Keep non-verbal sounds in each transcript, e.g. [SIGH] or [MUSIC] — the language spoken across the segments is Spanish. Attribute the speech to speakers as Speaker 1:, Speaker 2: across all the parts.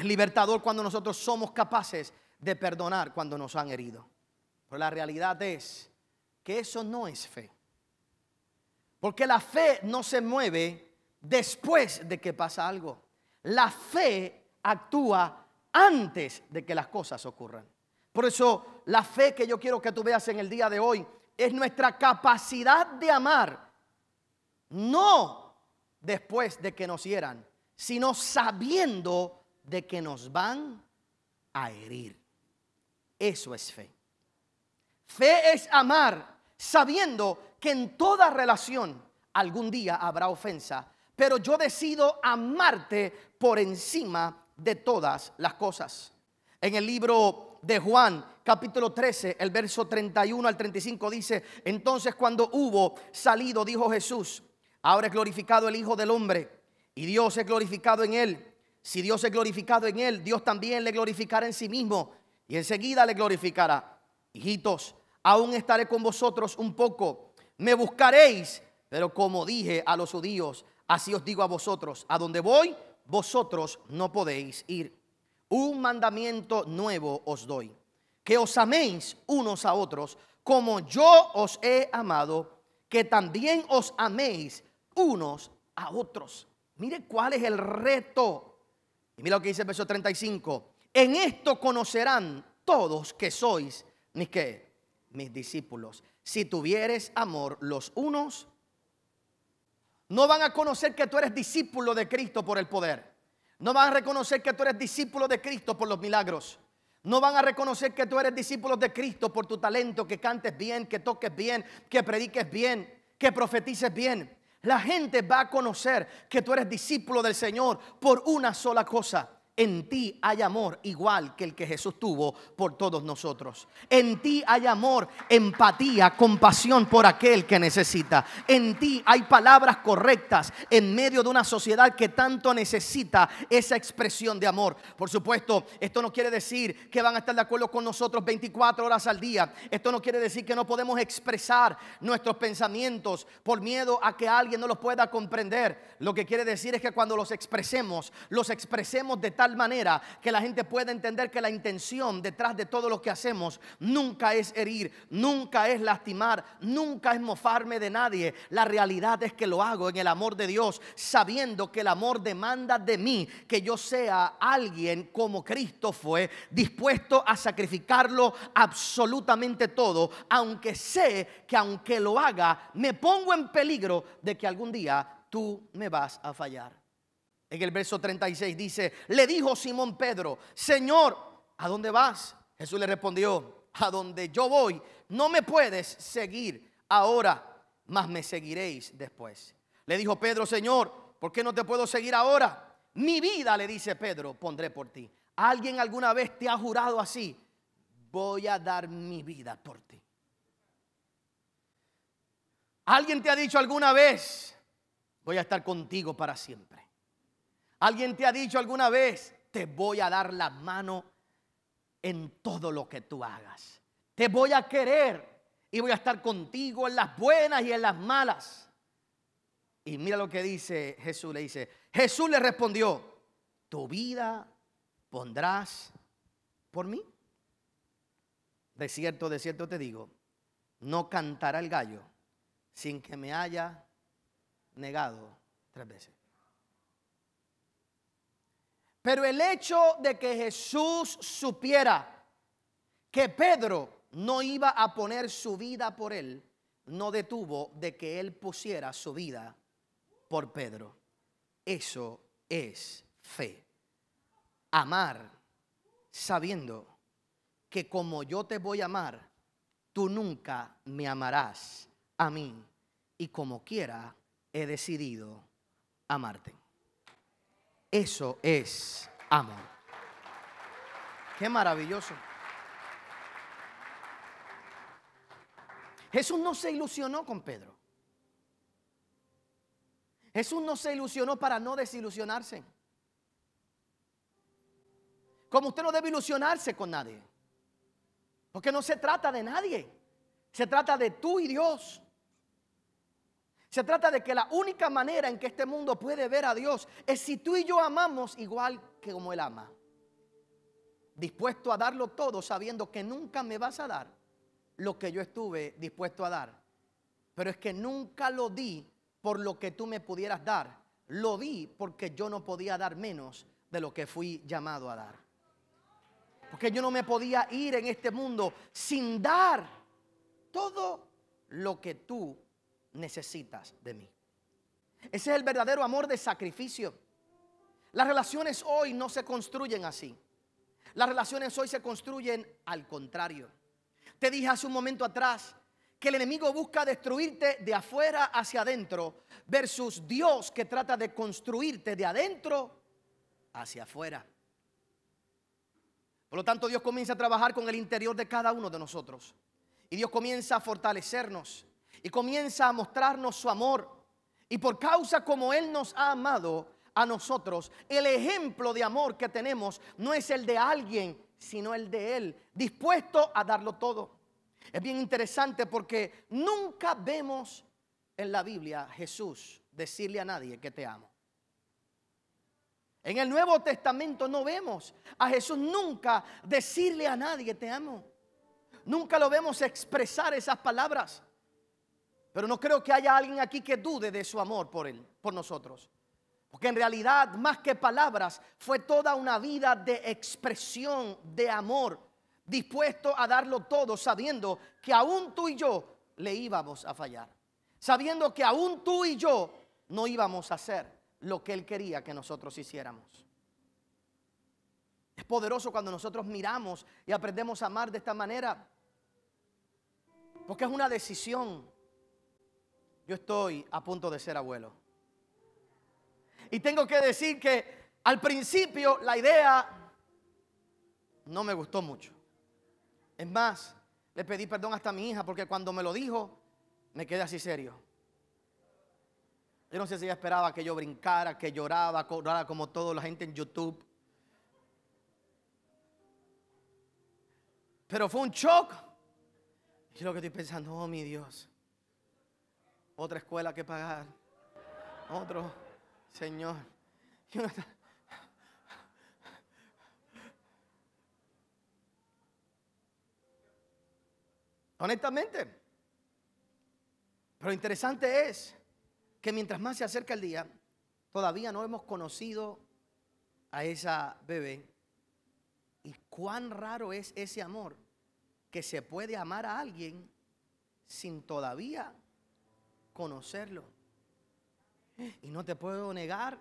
Speaker 1: Es libertador cuando nosotros somos capaces de perdonar cuando nos han herido. Pero la realidad es que eso no es fe. Porque la fe no se mueve después de que pasa algo. La fe actúa antes de que las cosas ocurran. Por eso la fe que yo quiero que tú veas en el día de hoy es nuestra capacidad de amar, no después de que nos hieran, sino sabiendo de que nos van a herir. Eso es fe. Fe es amar sabiendo que en toda relación algún día habrá ofensa, pero yo decido amarte por encima de todas las cosas. En el libro de Juan, capítulo 13, el verso 31 al 35 dice, entonces cuando hubo salido, dijo Jesús, ahora glorificado el Hijo del Hombre y Dios es glorificado en él si Dios es glorificado en él, Dios también le glorificará en sí mismo y enseguida le glorificará. Hijitos, aún estaré con vosotros un poco, me buscaréis, pero como dije a los judíos, así os digo a vosotros, a donde voy, vosotros no podéis ir. Un mandamiento nuevo os doy, que os améis unos a otros, como yo os he amado, que también os améis unos a otros. Mire cuál es el reto y mira lo que dice el verso 35. En esto conocerán todos que sois mis que Mis discípulos. Si tuvieres amor los unos, no van a conocer que tú eres discípulo de Cristo por el poder. No van a reconocer que tú eres discípulo de Cristo por los milagros. No van a reconocer que tú eres discípulo de Cristo por tu talento, que cantes bien, que toques bien, que prediques bien, que profetices bien. La gente va a conocer que tú eres discípulo del Señor por una sola cosa, en ti hay amor igual que el que Jesús tuvo por todos nosotros. En ti hay amor, empatía, compasión por aquel que necesita. En ti hay palabras correctas en medio de una sociedad que tanto necesita esa expresión de amor. Por supuesto, esto no quiere decir que van a estar de acuerdo con nosotros 24 horas al día. Esto no quiere decir que no podemos expresar nuestros pensamientos por miedo a que alguien no los pueda comprender. Lo que quiere decir es que cuando los expresemos, los expresemos de tal manera que la gente pueda entender que la intención detrás de todo lo que hacemos nunca es herir, nunca es lastimar, nunca es mofarme de nadie. La realidad es que lo hago en el amor de Dios, sabiendo que el amor demanda de mí que yo sea alguien como Cristo fue, dispuesto a sacrificarlo absolutamente todo, aunque sé que aunque lo haga, me pongo en peligro de que algún día tú me vas a fallar. En el verso 36 dice, le dijo Simón Pedro, Señor, ¿a dónde vas? Jesús le respondió, a donde yo voy, no me puedes seguir ahora, mas me seguiréis después. Le dijo Pedro, Señor, ¿por qué no te puedo seguir ahora? Mi vida, le dice Pedro, pondré por ti. ¿Alguien alguna vez te ha jurado así? Voy a dar mi vida por ti. ¿Alguien te ha dicho alguna vez? Voy a estar contigo para siempre. ¿Alguien te ha dicho alguna vez, te voy a dar la mano en todo lo que tú hagas? Te voy a querer y voy a estar contigo en las buenas y en las malas. Y mira lo que dice Jesús, le dice, Jesús le respondió, tu vida pondrás por mí. De cierto, de cierto te digo, no cantará el gallo sin que me haya negado tres veces. Pero el hecho de que Jesús supiera que Pedro no iba a poner su vida por él, no detuvo de que él pusiera su vida por Pedro. Eso es fe. Amar sabiendo que como yo te voy a amar, tú nunca me amarás a mí. Y como quiera, he decidido amarte. Eso es amor. Qué maravilloso. Jesús no se ilusionó con Pedro. Jesús no se ilusionó para no desilusionarse. Como usted no debe ilusionarse con nadie. Porque no se trata de nadie. Se trata de tú y Dios. Se trata de que la única manera en que este mundo puede ver a Dios es si tú y yo amamos igual que como Él ama. Dispuesto a darlo todo sabiendo que nunca me vas a dar lo que yo estuve dispuesto a dar. Pero es que nunca lo di por lo que tú me pudieras dar. Lo di porque yo no podía dar menos de lo que fui llamado a dar. Porque yo no me podía ir en este mundo sin dar todo lo que tú necesitas de mí. Ese es el verdadero amor de sacrificio. Las relaciones hoy no se construyen así. Las relaciones hoy se construyen al contrario. Te dije hace un momento atrás que el enemigo busca destruirte de afuera hacia adentro versus Dios que trata de construirte de adentro hacia afuera. Por lo tanto, Dios comienza a trabajar con el interior de cada uno de nosotros. Y Dios comienza a fortalecernos y comienza a mostrarnos su amor. Y por causa como Él nos ha amado a nosotros, el ejemplo de amor que tenemos no es el de alguien, sino el de Él, dispuesto a darlo todo. Es bien interesante porque nunca vemos en la Biblia a Jesús decirle a nadie que te amo. En el Nuevo Testamento no vemos a Jesús nunca decirle a nadie que te amo. Nunca lo vemos expresar esas palabras. Pero no creo que haya alguien aquí que dude de su amor por él, por nosotros. Porque en realidad, más que palabras, fue toda una vida de expresión de amor, dispuesto a darlo todo, sabiendo que aún tú y yo le íbamos a fallar, sabiendo que aún tú y yo no íbamos a hacer lo que Él quería que nosotros hiciéramos. Es poderoso cuando nosotros miramos y aprendemos a amar de esta manera, porque es una decisión yo estoy a punto de ser abuelo. Y tengo que decir que al principio la idea no me gustó mucho. Es más, le pedí perdón hasta a mi hija porque cuando me lo dijo, me quedé así serio. Yo no sé si ella esperaba que yo brincara, que lloraba, llorara como toda la gente en YouTube. Pero fue un shock. Y lo que estoy pensando, oh mi Dios otra escuela que pagar, otro, Señor. [LAUGHS] Honestamente. Pero interesante es que mientras más se acerca el día, todavía no hemos conocido a esa bebé. Y cuán raro es ese amor que se puede amar a alguien sin todavía conocerlo. Y no te puedo negar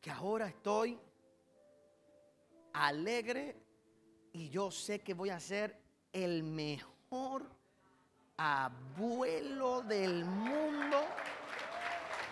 Speaker 1: que ahora estoy alegre y yo sé que voy a ser el mejor abuelo del mundo.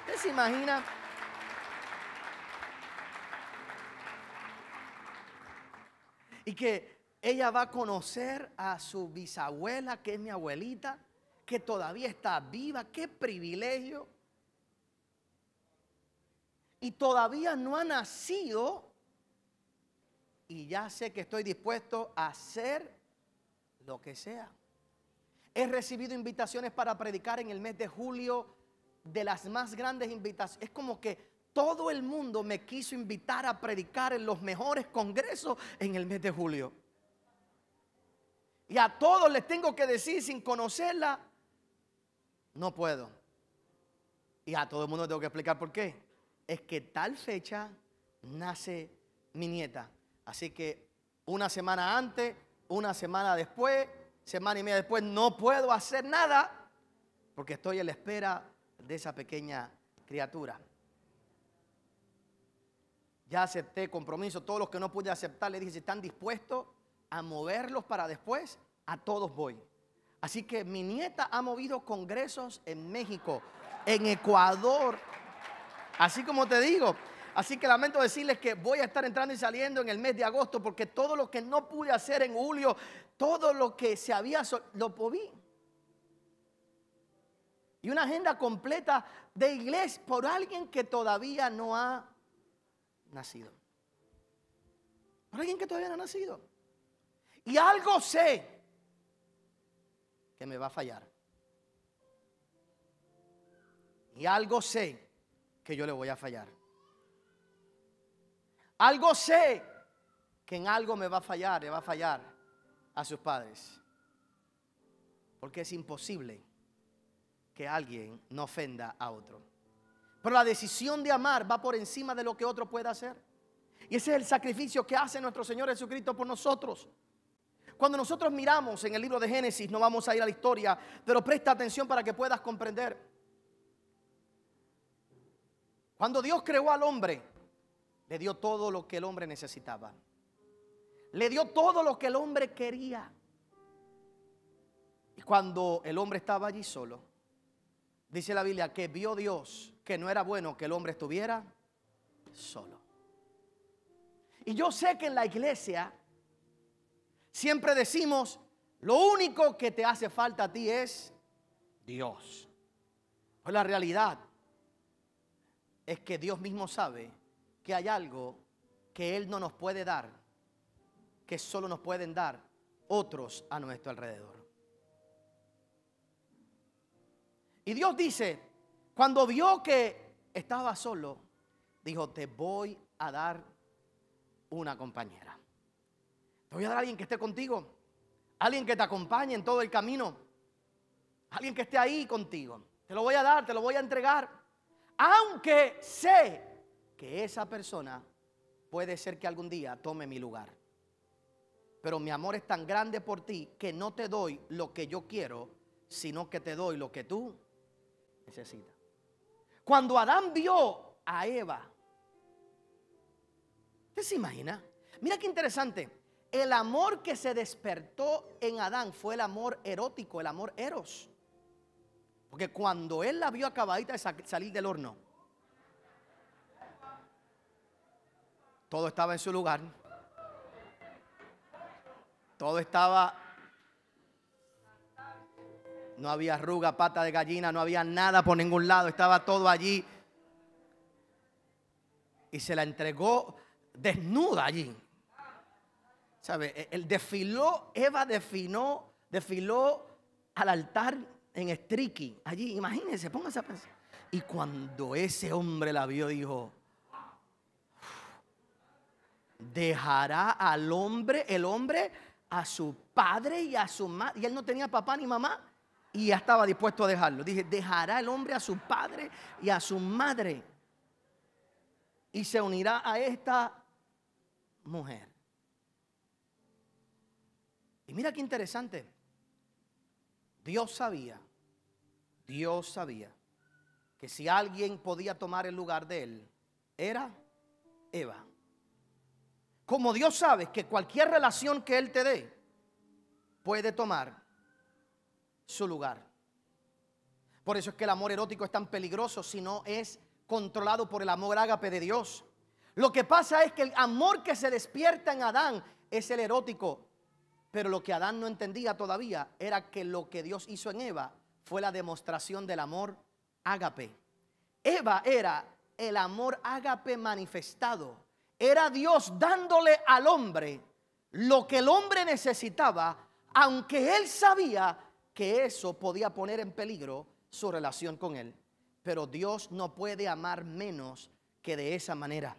Speaker 1: ¿Usted se imagina? Y que ella va a conocer a su bisabuela, que es mi abuelita que todavía está viva. ¡Qué privilegio! Y todavía no ha nacido. Y ya sé que estoy dispuesto a hacer lo que sea. He recibido invitaciones para predicar en el mes de julio de las más grandes invitaciones. Es como que todo el mundo me quiso invitar a predicar en los mejores congresos en el mes de julio. Y a todos les tengo que decir sin conocerla, no puedo. Y a todo el mundo tengo que explicar por qué. Es que tal fecha nace mi nieta. Así que una semana antes, una semana después, semana y media después, no puedo hacer nada porque estoy en la espera de esa pequeña criatura. Ya acepté compromiso. Todos los que no pude aceptar, le dije, si están dispuestos a moverlos para después, a todos voy. Así que mi nieta ha movido congresos en México, en Ecuador, así como te digo. Así que lamento decirles que voy a estar entrando y saliendo en el mes de agosto porque todo lo que no pude hacer en julio, todo lo que se había, lo pude. Y una agenda completa de iglesia por alguien que todavía no ha nacido. Por alguien que todavía no ha nacido. Y algo sé me va a fallar. Y algo sé que yo le voy a fallar. Algo sé que en algo me va a fallar, le va a fallar a sus padres. Porque es imposible que alguien no ofenda a otro. Pero la decisión de amar va por encima de lo que otro pueda hacer. Y ese es el sacrificio que hace nuestro Señor Jesucristo por nosotros. Cuando nosotros miramos en el libro de Génesis, no vamos a ir a la historia, pero presta atención para que puedas comprender. Cuando Dios creó al hombre, le dio todo lo que el hombre necesitaba. Le dio todo lo que el hombre quería. Y cuando el hombre estaba allí solo, dice la Biblia que vio Dios que no era bueno que el hombre estuviera solo. Y yo sé que en la iglesia Siempre decimos, lo único que te hace falta a ti es Dios. Pues la realidad es que Dios mismo sabe que hay algo que Él no nos puede dar, que solo nos pueden dar otros a nuestro alrededor. Y Dios dice, cuando vio que estaba solo, dijo, te voy a dar una compañera. Te voy a dar a alguien que esté contigo. Alguien que te acompañe en todo el camino. Alguien que esté ahí contigo. Te lo voy a dar, te lo voy a entregar. Aunque sé que esa persona puede ser que algún día tome mi lugar. Pero mi amor es tan grande por ti que no te doy lo que yo quiero, sino que te doy lo que tú necesitas. Cuando Adán vio a Eva, ¿usted se imagina? Mira qué interesante el amor que se despertó en Adán fue el amor erótico, el amor eros. Porque cuando él la vio acabadita de salir del horno, todo estaba en su lugar. Todo estaba... No había arruga, pata de gallina, no había nada por ningún lado, estaba todo allí. Y se la entregó desnuda allí. ¿Sabe? E, el desfiló, Eva definó, desfiló al altar en striking Allí, imagínense, pónganse a pensar. Y cuando ese hombre la vio, dijo, dejará al hombre, el hombre, a su padre y a su madre. Y él no tenía papá ni mamá y ya estaba dispuesto a dejarlo. Dije, dejará el hombre a su padre y a su madre y se unirá a esta mujer mira qué interesante. Dios sabía, Dios sabía que si alguien podía tomar el lugar de él, era Eva. Como Dios sabe que cualquier relación que él te dé puede tomar su lugar. Por eso es que el amor erótico es tan peligroso si no es controlado por el amor ágape de Dios. Lo que pasa es que el amor que se despierta en Adán es el erótico pero lo que Adán no entendía todavía era que lo que Dios hizo en Eva fue la demostración del amor ágape. Eva era el amor ágape manifestado. Era Dios dándole al hombre lo que el hombre necesitaba, aunque él sabía que eso podía poner en peligro su relación con él. Pero Dios no puede amar menos que de esa manera.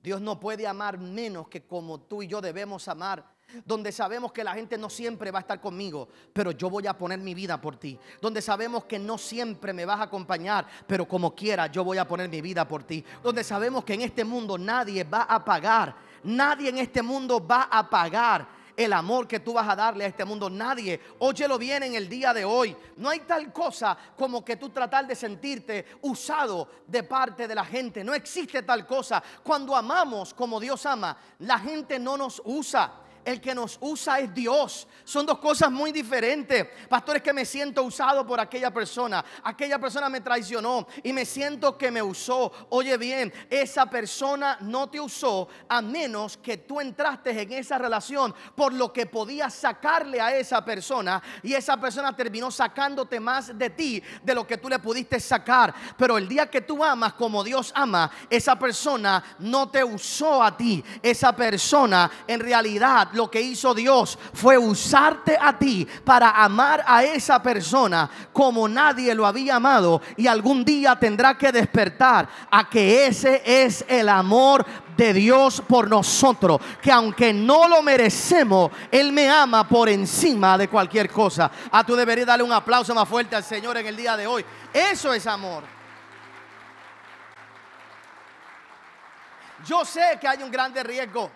Speaker 1: Dios no puede amar menos que como tú y yo debemos amar donde sabemos que la gente no siempre va a estar conmigo, pero yo voy a poner mi vida por ti, donde sabemos que no siempre me vas a acompañar, pero como quiera yo voy a poner mi vida por ti, donde sabemos que en este mundo nadie va a pagar, nadie en este mundo va a pagar el amor que tú vas a darle a este mundo. Nadie, óyelo bien en el día de hoy. No hay tal cosa como que tú tratar de sentirte usado de parte de la gente. No existe tal cosa. Cuando amamos como Dios ama, la gente no nos usa el que nos usa es Dios. Son dos cosas muy diferentes. Pastores que me siento usado por aquella persona. Aquella persona me traicionó y me siento que me usó. Oye bien, esa persona no te usó a menos que tú entraste en esa relación por lo que podías sacarle a esa persona y esa persona terminó sacándote más de ti de lo que tú le pudiste sacar. Pero el día que tú amas como Dios ama, esa persona no te usó a ti. Esa persona en realidad lo que hizo Dios fue usarte a ti para amar a esa persona como nadie lo había amado y algún día tendrá que despertar a que ese es el amor de Dios por nosotros, que aunque no lo merecemos, Él me ama por encima de cualquier cosa. A ah, tú deberías darle un aplauso más fuerte al Señor en el día de hoy. Eso es amor. Yo sé que hay un grande riesgo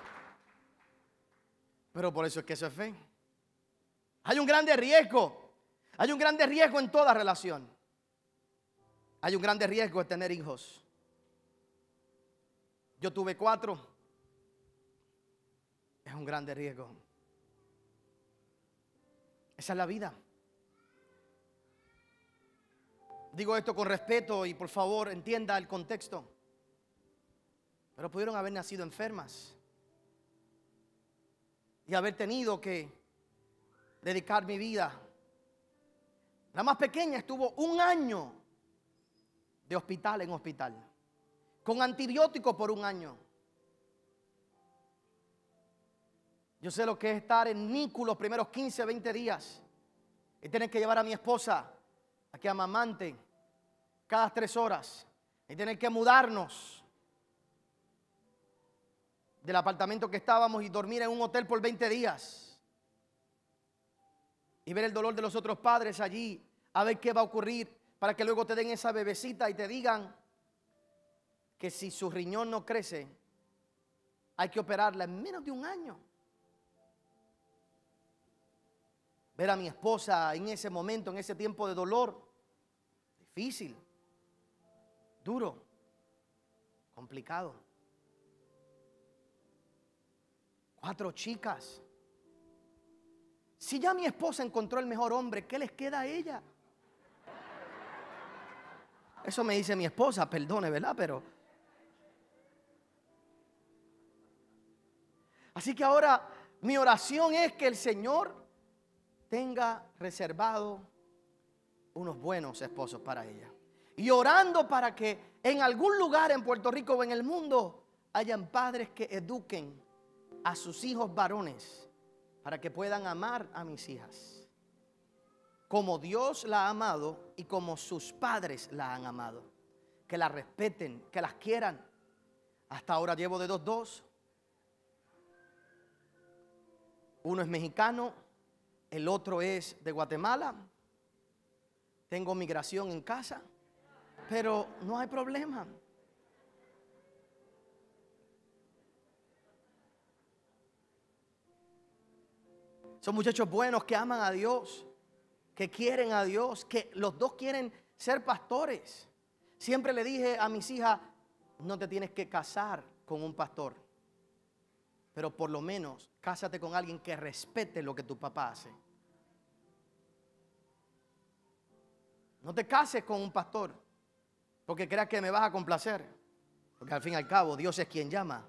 Speaker 1: pero por eso es que eso es fe. Hay un grande riesgo. Hay un grande riesgo en toda relación. Hay un grande riesgo de tener hijos. Yo tuve cuatro. Es un grande riesgo. Esa es la vida. Digo esto con respeto y por favor entienda el contexto. Pero pudieron haber nacido enfermas y haber tenido que dedicar mi vida. La más pequeña estuvo un año de hospital en hospital, con antibióticos por un año. Yo sé lo que es estar en Nicu los primeros 15, 20 días y tener que llevar a mi esposa a que amamante cada tres horas y tener que mudarnos del apartamento que estábamos y dormir en un hotel por 20 días. Y ver el dolor de los otros padres allí, a ver qué va a ocurrir, para que luego te den esa bebecita y te digan que si su riñón no crece, hay que operarla en menos de un año. Ver a mi esposa en ese momento, en ese tiempo de dolor, difícil, duro, complicado. Cuatro chicas. Si ya mi esposa encontró el mejor hombre, ¿qué les queda a ella? Eso me dice mi esposa, perdone, ¿verdad? Pero. Así que ahora mi oración es que el Señor tenga reservado unos buenos esposos para ella. Y orando para que en algún lugar en Puerto Rico o en el mundo hayan padres que eduquen a sus hijos varones para que puedan amar a mis hijas, como Dios la ha amado y como sus padres la han amado, que la respeten, que las quieran. Hasta ahora llevo de dos dos. Uno es mexicano, el otro es de Guatemala. Tengo migración en casa, pero no hay problema. Son muchachos buenos que aman a Dios, que quieren a Dios, que los dos quieren ser pastores. Siempre le dije a mis hijas, no te tienes que casar con un pastor, pero por lo menos cásate con alguien que respete lo que tu papá hace. No te cases con un pastor porque creas que me vas a complacer, porque al fin y al cabo Dios es quien llama,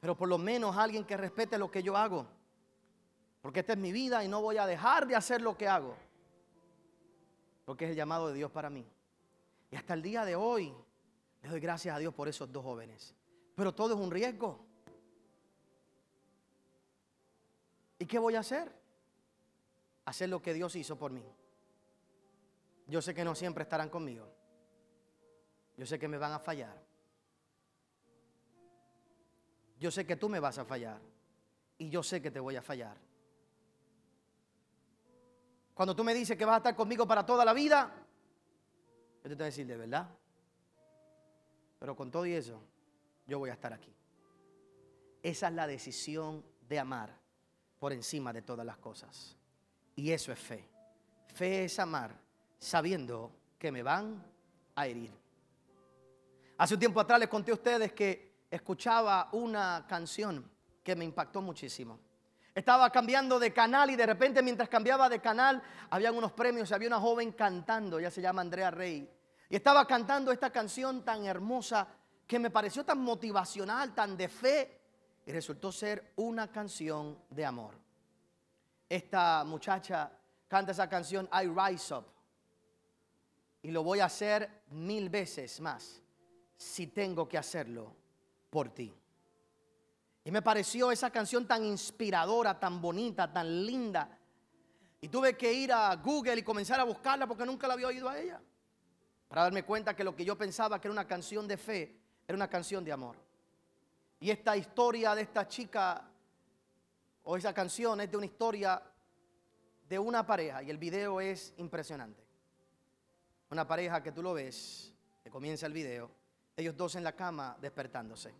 Speaker 1: pero por lo menos alguien que respete lo que yo hago. Porque esta es mi vida y no voy a dejar de hacer lo que hago. Porque es el llamado de Dios para mí. Y hasta el día de hoy le doy gracias a Dios por esos dos jóvenes. Pero todo es un riesgo. ¿Y qué voy a hacer? Hacer lo que Dios hizo por mí. Yo sé que no siempre estarán conmigo. Yo sé que me van a fallar. Yo sé que tú me vas a fallar. Y yo sé que te voy a fallar. Cuando tú me dices que vas a estar conmigo para toda la vida, yo te voy a decir de verdad. Pero con todo y eso, yo voy a estar aquí. Esa es la decisión de amar por encima de todas las cosas. Y eso es fe. Fe es amar sabiendo que me van a herir. Hace un tiempo atrás les conté a ustedes que escuchaba una canción que me impactó muchísimo. Estaba cambiando de canal y de repente mientras cambiaba de canal habían unos premios y había una joven cantando, ella se llama Andrea Rey. Y estaba cantando esta canción tan hermosa que me pareció tan motivacional, tan de fe, y resultó ser una canción de amor. Esta muchacha canta esa canción, I Rise Up, y lo voy a hacer mil veces más, si tengo que hacerlo por ti. Y me pareció esa canción tan inspiradora, tan bonita, tan linda. Y tuve que ir a Google y comenzar a buscarla porque nunca la había oído a ella. Para darme cuenta que lo que yo pensaba que era una canción de fe, era una canción de amor. Y esta historia de esta chica o esa canción es de una historia de una pareja y el video es impresionante. Una pareja que tú lo ves, que comienza el video, ellos dos en la cama despertándose.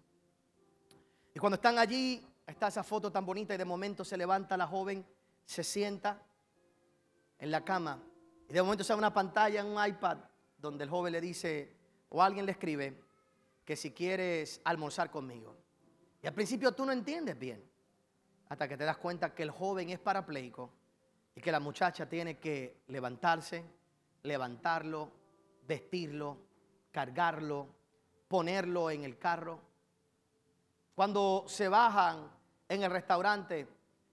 Speaker 1: Y cuando están allí, está esa foto tan bonita y de momento se levanta la joven, se sienta en la cama y de momento se ve una pantalla en un iPad donde el joven le dice o alguien le escribe que si quieres almorzar conmigo. Y al principio tú no entiendes bien hasta que te das cuenta que el joven es parapléico y que la muchacha tiene que levantarse, levantarlo, vestirlo, cargarlo, ponerlo en el carro cuando se bajan en el restaurante,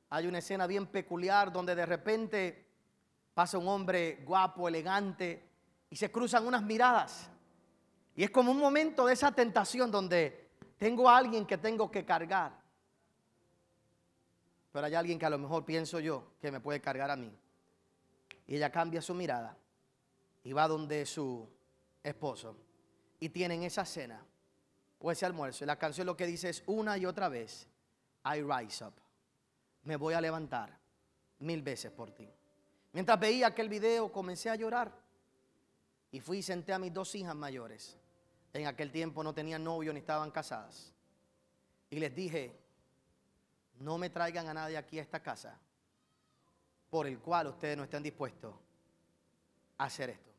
Speaker 1: hay una escena bien peculiar donde de repente pasa un hombre guapo, elegante, y se cruzan unas miradas. Y es como un momento de esa tentación donde tengo a alguien que tengo que cargar. Pero hay alguien que a lo mejor pienso yo que me puede cargar a mí. Y ella cambia su mirada y va donde su esposo. Y tienen esa cena o ese almuerzo. La canción lo que dice es una y otra vez, I rise up. Me voy a levantar mil veces por ti. Mientras veía aquel video comencé a llorar y fui y senté a mis dos hijas mayores. En aquel tiempo no tenían novio ni estaban casadas. Y les dije, no me traigan a nadie aquí a esta casa por el cual ustedes no están dispuestos a hacer esto.